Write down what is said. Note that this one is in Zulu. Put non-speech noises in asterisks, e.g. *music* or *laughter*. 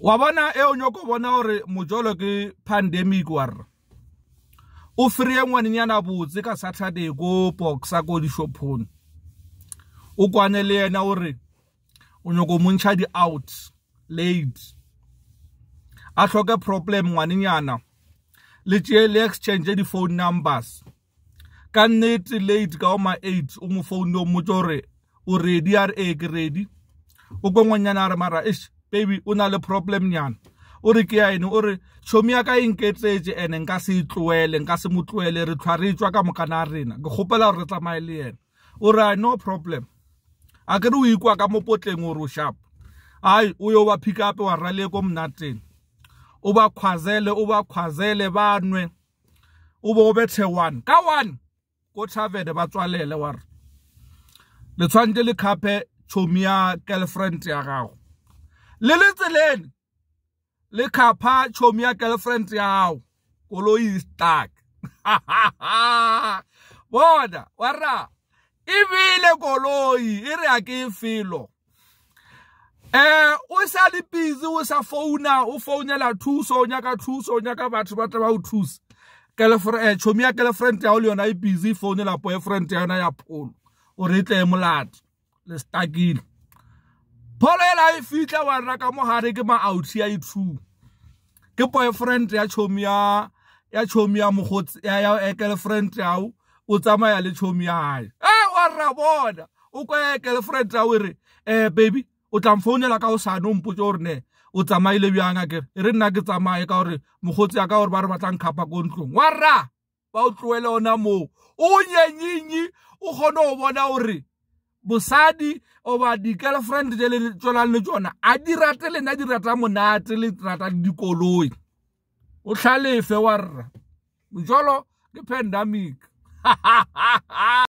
wa bona e o nyoko bona gore mojolo ke pandemic wa rra o free ngwanenyana botse ka saturday ko boxa ko dishopong o kwane le yena gore o nyoko montšha di-out late a tlhoke problem ngwanenyana le tee le exchange di-phone numbers ka nnete late ka oma eight o mo foune o mmotse gore o ready a re ee eh, ke ready o ko ngwanyana a re mara eish maybe o na le problemnyana o re ke ya ene o re tšhomi ya ka e nketletse ene nka se itloele nka se mo tloele re tlhwa re tswa ka mokana rena ke kgopela gore re tsamaye le ene o re a no problem a ke re o ikwa ka mo potleng o re o sharp ai o yo ba pick up wa rale ko mnateng o ba khwazele o ba khwazele ba nwe o bo bethe one ka one ko tavern ba tswalele wa re le tshwanetse le khape tšhomi ya girlfriend ya gago le le tseleni le khapha chomi ya girlfriend yao koloi e stuck *laughs* bona wara ibile e koloi e re a ke e felo eh o sa le busy o sa founa o founela thuso o nyaka thuso o nyaka batho ba tla ba o thusa girlfriend eh, chomi ya girlfriend yao le yona e busy founela boyfriend ya yona ya pholo o re tle molato le stuckile pholo e e fitlha wa rra ka mogare ke maauthi a ithu e ke boyfriend ya chomi ya ya chomi ya mogotsi ya girlfriend yao o tsamaya le tšhomi ya hae eh wa rra bona o kwa girlfriend e re um baby o tla mfounela ka o sana o mpotse gore ne o tsamaile bjang akere re nna ke tsamaye ka gore mogotsi ya ka gore ba re batlang kgapa ko ntlong wa rra ba o tloele ona moo o nyenyinyi o kgone o bona gore bosadi oba di-girlfriend tse le tswelang le tsona a di rate le nna di rata monate le rata le dikoloi o tlhalefe wa rra jolo ke pandemic *laughs*